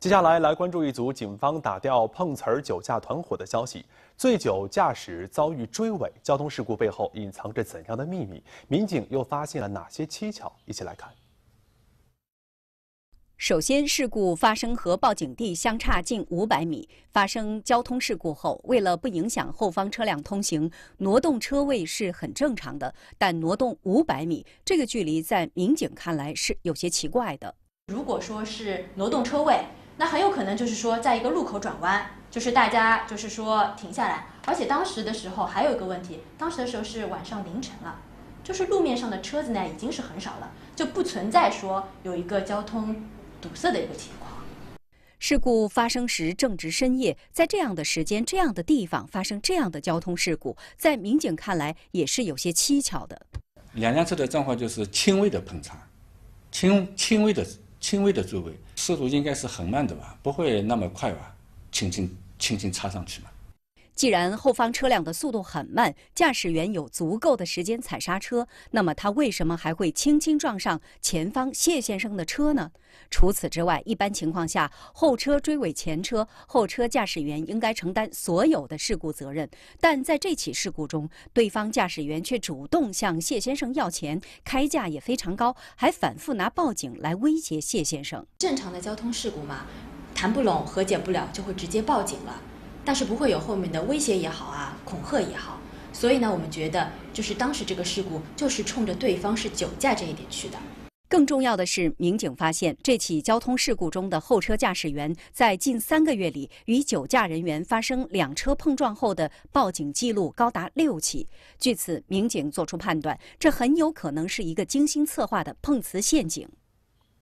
接下来来关注一组警方打掉碰瓷儿酒驾团伙的消息。醉酒驾驶遭遇追尾交通事故背后隐藏着怎样的秘密？民警又发现了哪些蹊跷？一起来看。首先，事故发生和报警地相差近五百米。发生交通事故后，为了不影响后方车辆通行，挪动车位是很正常的。但挪动五百米，这个距离在民警看来是有些奇怪的。如果说是挪动车位，那很有可能就是说，在一个路口转弯，就是大家就是说停下来，而且当时的时候还有一个问题，当时的时候是晚上凌晨了，就是路面上的车子呢已经是很少了，就不存在说有一个交通堵塞的一个情况。事故发生时正值深夜，在这样的时间、这样的地方发生这样的交通事故，在民警看来也是有些蹊跷的。两辆车的状况就是轻微的碰擦，轻轻微的轻微的追尾。速度应该是很慢的吧，不会那么快吧？轻轻轻轻插上去嘛。既然后方车辆的速度很慢，驾驶员有足够的时间踩刹车，那么他为什么还会轻轻撞上前方谢先生的车呢？除此之外，一般情况下，后车追尾前车，后车驾驶员应该承担所有的事故责任。但在这起事故中，对方驾驶员却主动向谢先生要钱，开价也非常高，还反复拿报警来威胁谢先生。正常的交通事故嘛，谈不拢、和解不了，就会直接报警了。但是不会有后面的威胁也好啊，恐吓也好，所以呢，我们觉得就是当时这个事故就是冲着对方是酒驾这一点去的。更重要的是，民警发现这起交通事故中的后车驾驶员在近三个月里与酒驾人员发生两车碰撞后的报警记录高达六起。据此，民警作出判断，这很有可能是一个精心策划的碰瓷陷阱。